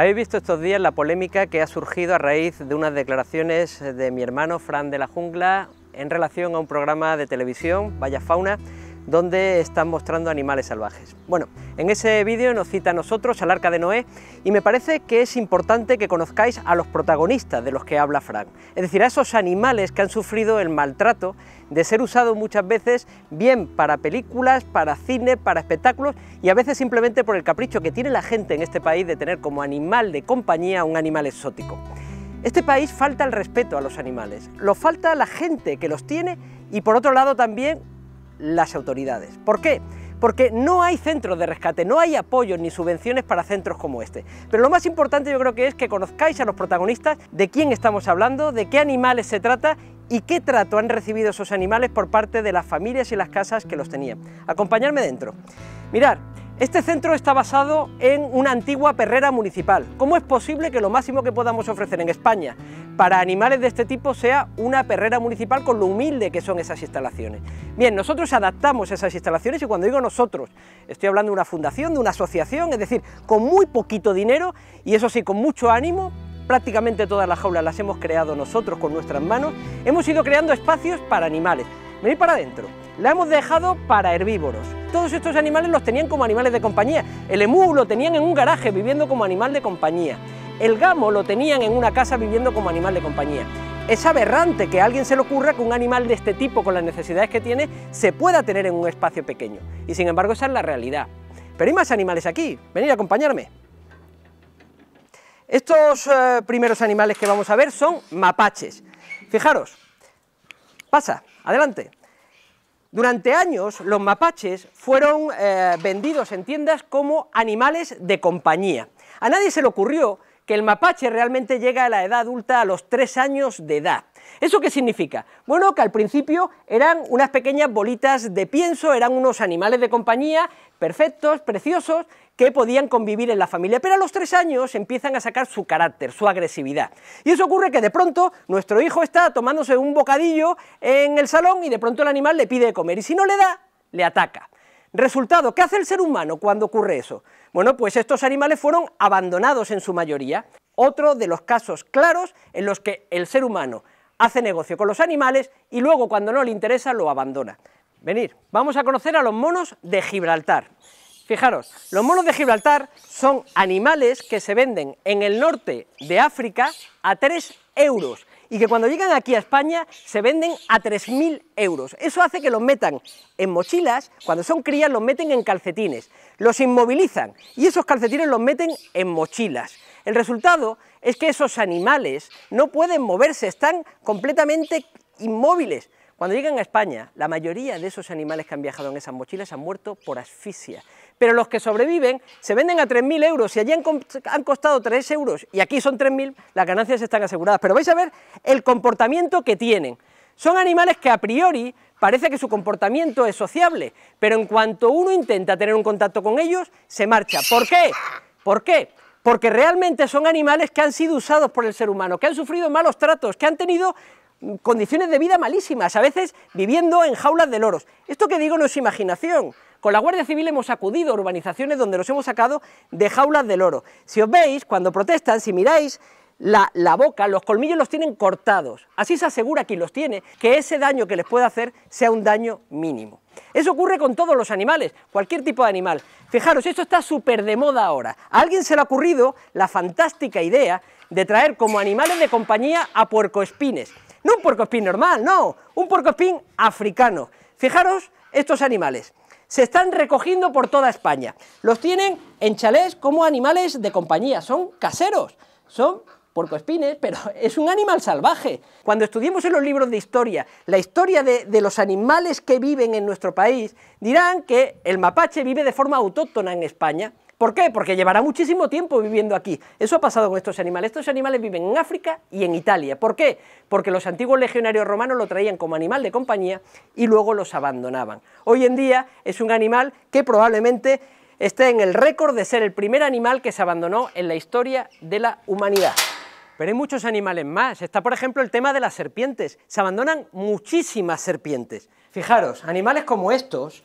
Habéis visto estos días la polémica que ha surgido a raíz de unas declaraciones de mi hermano Fran de la Jungla en relación a un programa de televisión, Vaya Fauna, donde están mostrando animales salvajes. Bueno, en ese vídeo nos cita a nosotros al Arca de Noé y me parece que es importante que conozcáis a los protagonistas de los que habla Frank, es decir, a esos animales que han sufrido el maltrato de ser usados muchas veces bien para películas, para cine, para espectáculos y a veces simplemente por el capricho que tiene la gente en este país de tener como animal de compañía un animal exótico. Este país falta el respeto a los animales, lo falta la gente que los tiene y por otro lado también las autoridades. ¿Por qué? Porque no hay centros de rescate, no hay apoyos ni subvenciones para centros como este. Pero lo más importante yo creo que es que conozcáis a los protagonistas, de quién estamos hablando, de qué animales se trata y qué trato han recibido esos animales por parte de las familias y las casas que los tenían. Acompañadme dentro. Mirad, este centro está basado en una antigua perrera municipal. ¿Cómo es posible que lo máximo que podamos ofrecer en España para animales de este tipo sea una perrera municipal con lo humilde que son esas instalaciones? Bien, nosotros adaptamos esas instalaciones y cuando digo nosotros, estoy hablando de una fundación, de una asociación, es decir, con muy poquito dinero y eso sí, con mucho ánimo, prácticamente todas las jaulas las hemos creado nosotros con nuestras manos, hemos ido creando espacios para animales. Venid para adentro. La hemos dejado para herbívoros. Todos estos animales los tenían como animales de compañía. El emú lo tenían en un garaje viviendo como animal de compañía. El gamo lo tenían en una casa viviendo como animal de compañía. Es aberrante que a alguien se le ocurra que un animal de este tipo, con las necesidades que tiene, se pueda tener en un espacio pequeño. Y sin embargo esa es la realidad. Pero hay más animales aquí. Venid a acompañarme. Estos eh, primeros animales que vamos a ver son mapaches. Fijaros. Pasa, adelante. Durante años los mapaches fueron eh, vendidos en tiendas como animales de compañía. A nadie se le ocurrió que el mapache realmente llega a la edad adulta a los tres años de edad. ¿Eso qué significa? Bueno, que al principio eran unas pequeñas bolitas de pienso, eran unos animales de compañía perfectos, preciosos, que podían convivir en la familia, pero a los tres años empiezan a sacar su carácter, su agresividad. Y eso ocurre que de pronto nuestro hijo está tomándose un bocadillo en el salón y de pronto el animal le pide comer y si no le da, le ataca. Resultado, ¿qué hace el ser humano cuando ocurre eso? Bueno, pues estos animales fueron abandonados en su mayoría. Otro de los casos claros en los que el ser humano hace negocio con los animales y luego cuando no le interesa lo abandona. Venir, vamos a conocer a los monos de Gibraltar. Fijaros, los monos de Gibraltar son animales que se venden en el norte de África a 3 euros y que cuando llegan aquí a España se venden a 3.000 euros. Eso hace que los metan en mochilas, cuando son crías los meten en calcetines, los inmovilizan y esos calcetines los meten en mochilas. El resultado es que esos animales no pueden moverse, están completamente inmóviles. Cuando llegan a España, la mayoría de esos animales que han viajado en esas mochilas han muerto por asfixia pero los que sobreviven se venden a 3.000 euros. Si allí han, costado 3 euros y aquí son 3.000, las ganancias están aseguradas. Pero vais a ver el comportamiento que tienen. Son animales que a priori parece que su comportamiento es sociable, pero en cuanto uno intenta tener un contacto con ellos, se marcha. ¿Por qué? ¿Por qué? Porque realmente son animales que han sido usados por el ser humano, que han sufrido malos tratos, que han tenido mm, condiciones de vida malísimas, a veces viviendo en jaulas de loros. Esto que digo no es imaginación. Con la Guardia Civil hemos acudido a urbanizaciones donde los hemos sacado de jaulas del oro. Si os veis, cuando protestan, si miráis, la, la, boca, los colmillos los tienen cortados. Así se asegura quien los tiene que ese daño que les puede hacer sea un daño mínimo. Eso ocurre con todos los animales, cualquier tipo de animal. Fijaros, esto está súper de moda ahora. A alguien se le ha ocurrido la fantástica idea de traer como animales de compañía a puercoespines. No un puercoespín normal, no, un puercoespín africano. Fijaros estos animales se están recogiendo por toda España. Los tienen en chalés como animales de compañía, son caseros, son porcoespines, pero es un animal salvaje. Cuando estudiemos en los libros de historia la historia de, de, los animales que viven en nuestro país, dirán que el mapache vive de forma autóctona en España, ¿Por qué? Porque llevará muchísimo tiempo viviendo aquí. Eso ha pasado con estos animales. Estos animales viven en África y en Italia. ¿Por qué? Porque los antiguos legionarios romanos lo traían como animal de compañía y luego los abandonaban. Hoy en día es un animal que probablemente esté en el récord de ser el primer animal que se abandonó en la historia de la humanidad. Pero hay muchos animales más. Está, por ejemplo, el tema de las serpientes. Se abandonan muchísimas serpientes. Fijaros, animales como estos,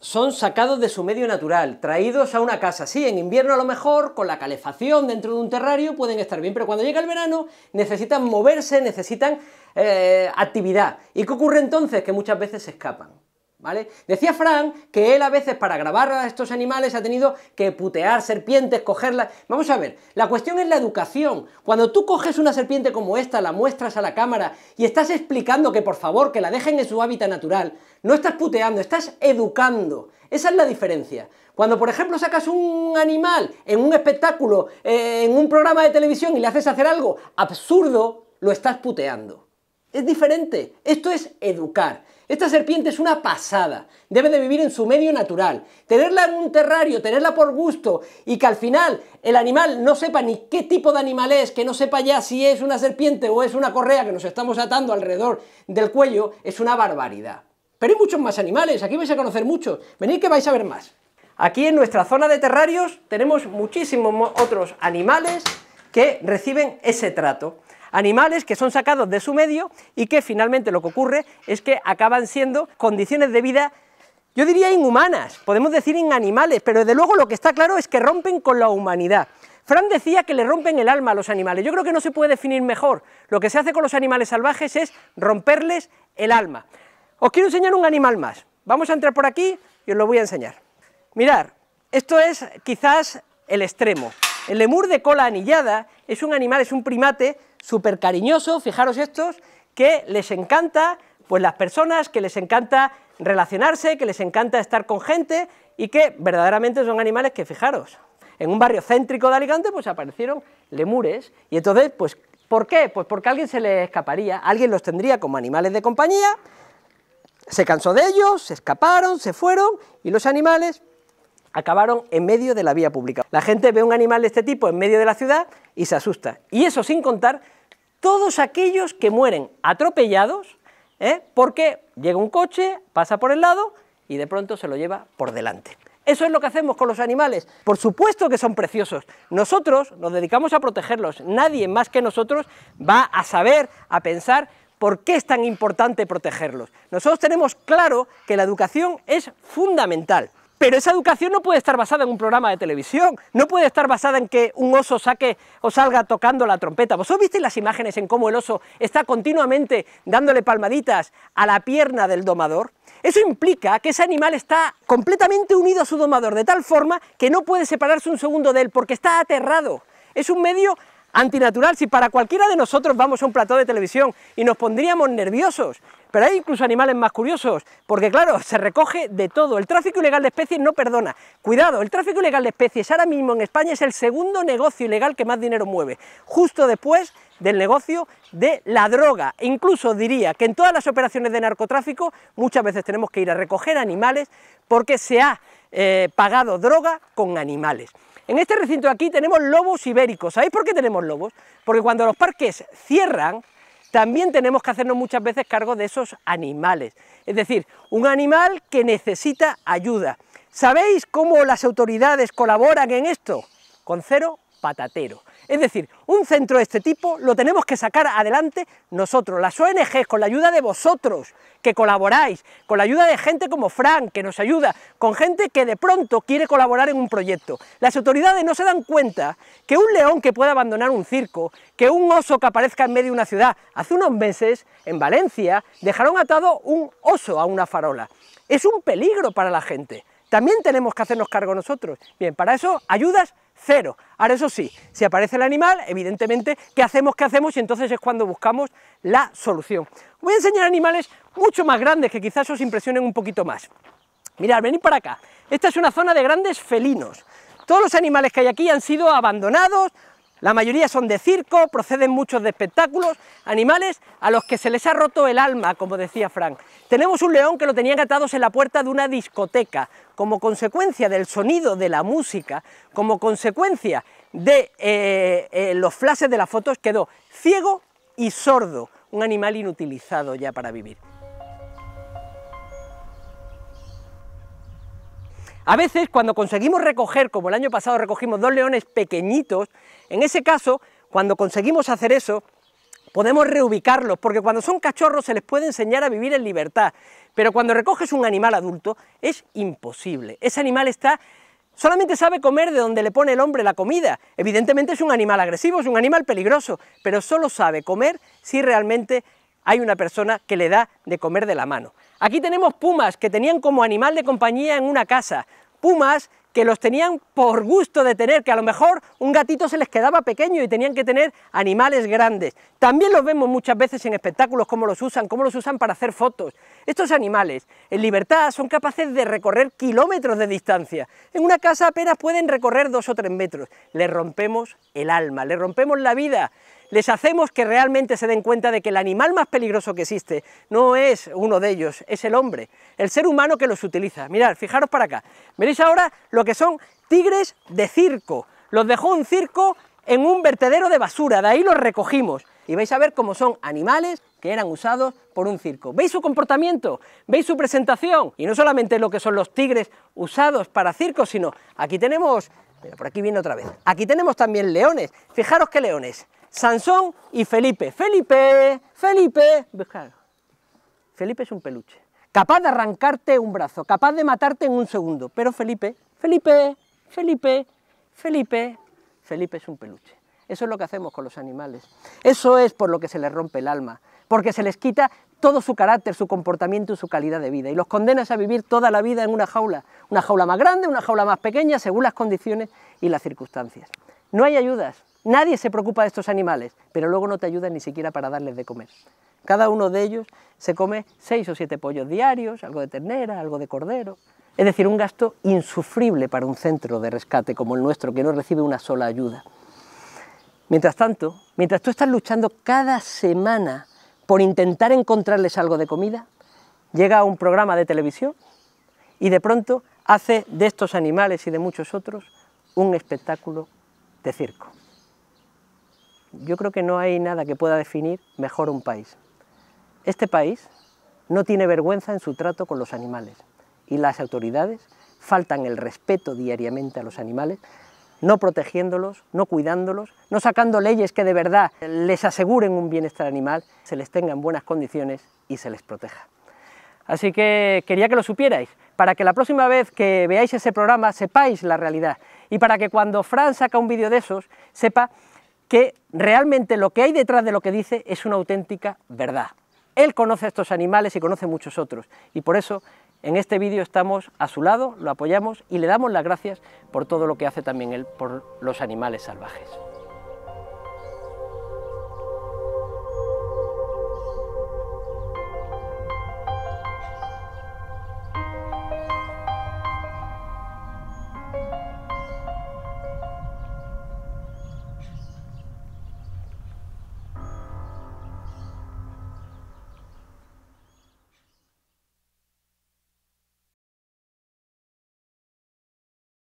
son sacados de su medio natural, traídos a una casa. Sí, en invierno a lo mejor, con la calefacción dentro de un terrario pueden estar bien, pero cuando llega el verano necesitan moverse, necesitan eh, actividad. ¿Y qué ocurre entonces? Que muchas veces se escapan. ¿Vale? Decía Frank que él a veces para grabar a estos animales ha tenido que putear serpientes, cogerlas. Vamos a ver, la cuestión es la educación. Cuando tú coges una serpiente como esta, la muestras a la cámara y estás explicando que por favor que la dejen en su hábitat natural, no estás puteando, estás educando. Esa es la diferencia. Cuando, por ejemplo, sacas un animal en un espectáculo, eh, en un programa de televisión y le haces hacer algo absurdo, lo estás puteando. Es diferente. Esto es educar. Esta serpiente es una pasada, debe de vivir en su medio natural. Tenerla en un terrario, tenerla por gusto y que al final el animal no sepa ni qué tipo de animal es, que no sepa ya si es una serpiente o es una correa que nos estamos atando alrededor del cuello, es una barbaridad. Pero hay muchos más animales, aquí vais a conocer muchos, venid que vais a ver más. Aquí en nuestra zona de terrarios tenemos muchísimos otros animales que reciben ese trato. Animales que son sacados de su medio y que finalmente lo que ocurre es que acaban siendo condiciones de vida yo diría inhumanas, podemos decir inanimales, pero desde luego lo que está claro es que rompen con la humanidad. Fran decía que le rompen el alma a los animales. Yo creo que no se puede definir mejor. Lo que se hace con los animales salvajes es romperles el alma. Os quiero enseñar un animal más. Vamos a entrar por aquí y os lo voy a enseñar. Mirad, esto es quizás el extremo. El lemur de cola anillada es un animal, es un primate súper cariñosos, fijaros estos, que les encanta, pues las personas, que les encanta relacionarse, que les encanta estar con gente y que verdaderamente son animales que, fijaros, en un barrio céntrico de Alicante, pues aparecieron lemures y entonces, pues, ¿por qué? Pues porque alguien se le escaparía, alguien los tendría como animales de compañía, se cansó de ellos, se escaparon, se fueron y los animales acabaron en medio de la vía pública. La gente ve un animal de este tipo en medio de la ciudad y se asusta. Y eso sin contar todos aquellos que mueren atropellados ¿eh? porque llega un coche, pasa por el lado y de pronto se lo lleva por delante. Eso es lo que hacemos con los animales. Por supuesto que son preciosos. Nosotros nos dedicamos a protegerlos. Nadie más que nosotros va a saber, a pensar por qué es tan importante protegerlos. Nosotros tenemos claro que la educación es fundamental. Pero esa educación no puede estar basada en un programa de televisión, no puede estar basada en que un oso saque o salga tocando la trompeta. ¿Vosotros visteis las imágenes en cómo el oso está continuamente dándole palmaditas a la pierna del domador? Eso implica que ese animal está completamente unido a su domador, de tal forma que no puede separarse un segundo de él, porque está aterrado. Es un medio antinatural si para cualquiera de nosotros vamos a un plató de televisión y nos pondríamos nerviosos. Pero hay incluso animales más curiosos, porque claro, se recoge de todo. El tráfico ilegal de especies no perdona. Cuidado, el tráfico ilegal de especies ahora mismo en España es el segundo negocio ilegal que más dinero mueve, justo después del negocio de la droga. incluso diría que en todas las operaciones de narcotráfico muchas veces tenemos que ir a recoger animales porque se ha eh, pagado droga con animales. En este recinto aquí tenemos lobos ibéricos. ¿Sabéis por qué tenemos lobos? Porque cuando los parques cierran, también tenemos que hacernos muchas veces cargo de esos animales. Es decir, un animal que necesita ayuda. ¿Sabéis cómo las autoridades colaboran en esto? Con cero patatero. Es decir, un centro de este tipo lo tenemos que sacar adelante nosotros, las ONG, con la ayuda de vosotros, que colaboráis, con la ayuda de gente como Frank, que nos ayuda, con gente que de pronto quiere colaborar en un proyecto. Las autoridades no se dan cuenta que un león que pueda abandonar un circo, que un oso que aparezca en medio de una ciudad, hace unos meses, en Valencia, dejaron atado un oso a una farola. Es un peligro para la gente. También tenemos que hacernos cargo nosotros. Bien, para eso ayudas cero. Ahora eso sí, si aparece el animal, evidentemente, ¿qué hacemos? ¿Qué hacemos? Y entonces es cuando buscamos la solución. Voy a enseñar animales mucho más grandes que quizás os impresionen un poquito más. Mirad, venid para acá. Esta es una zona de grandes felinos. Todos los animales que hay aquí han sido abandonados, la mayoría son de circo, proceden muchos de espectáculos, animales a los que se les ha roto el alma, como decía Frank. Tenemos un león que lo tenían atado en la puerta de una discoteca, como consecuencia del sonido de la música, como consecuencia de eh, eh, los flashes de las fotos, quedó ciego y sordo, un animal inutilizado ya para vivir. A veces cuando conseguimos recoger, como el año pasado recogimos dos leones pequeñitos, en ese caso, cuando conseguimos hacer eso, podemos reubicarlos, porque cuando son cachorros se les puede enseñar a vivir en libertad, pero cuando recoges un animal adulto es imposible. Ese animal está solamente sabe comer de donde le pone el hombre la comida. Evidentemente es un animal agresivo, es un animal peligroso, pero solo sabe comer si realmente hay una persona que le da de comer de la mano. Aquí tenemos pumas que tenían como animal de compañía en una casa, pumas que los tenían por gusto de tener, que a lo mejor un gatito se les quedaba pequeño y tenían que tener animales grandes. También los vemos muchas veces en espectáculos, cómo los usan, cómo los usan para hacer fotos. Estos animales, en libertad, son capaces de recorrer kilómetros de distancia. En una casa apenas pueden recorrer dos o tres metros. Les rompemos el alma, les rompemos la vida les hacemos que realmente se den cuenta de que el animal más peligroso que existe no es uno de ellos, es el hombre, el ser humano que los utiliza. Mirad, fijaros para acá. Veréis ahora lo que son tigres de circo. Los dejó un circo en un vertedero de basura, de ahí los recogimos. Y vais a ver cómo son animales que eran usados por un circo. ¿Veis su comportamiento? ¿Veis su presentación? Y no solamente lo que son los tigres usados para circos, sino aquí tenemos, mira, por aquí viene otra vez, aquí tenemos también leones. Fijaros qué leones. Sansón y Felipe. Felipe, Felipe. Felipe es un peluche. Capaz de arrancarte un brazo, capaz de matarte en un segundo. Pero Felipe, Felipe, Felipe, Felipe, Felipe es un peluche. Eso es lo que hacemos con los animales. Eso es por lo que se les rompe el alma, porque se les quita todo su carácter, su comportamiento y su calidad de vida. Y los condenas a vivir toda la vida en una jaula, una jaula más grande, una jaula más pequeña, según las condiciones y las circunstancias. No hay ayudas, Nadie se preocupa de estos animales, pero luego no te ayudan ni siquiera para darles de comer. Cada uno de ellos se come seis o siete pollos diarios, algo de ternera, algo de cordero. Es decir, un gasto insufrible para un centro de rescate como el nuestro, que no recibe una sola ayuda. Mientras tanto, mientras tú estás luchando cada semana por intentar encontrarles algo de comida, llega un programa de televisión y de pronto hace de estos animales y de muchos otros un espectáculo de circo yo creo que no hay nada que pueda definir mejor un país. Este país no tiene vergüenza en su trato con los animales y las autoridades faltan el respeto diariamente a los animales, no protegiéndolos, no cuidándolos, no sacando leyes que de verdad les aseguren un bienestar animal, se les tenga en buenas condiciones y se les proteja. Así que quería que lo supierais, para que la próxima vez que veáis ese programa sepáis la realidad y para que cuando Fran saca un vídeo de esos sepa que realmente lo que hay detrás de lo que dice es una auténtica verdad. Él conoce a estos animales y conoce muchos otros y por eso en este vídeo estamos a su lado, lo apoyamos y le damos las gracias por todo lo que hace también él por los animales salvajes.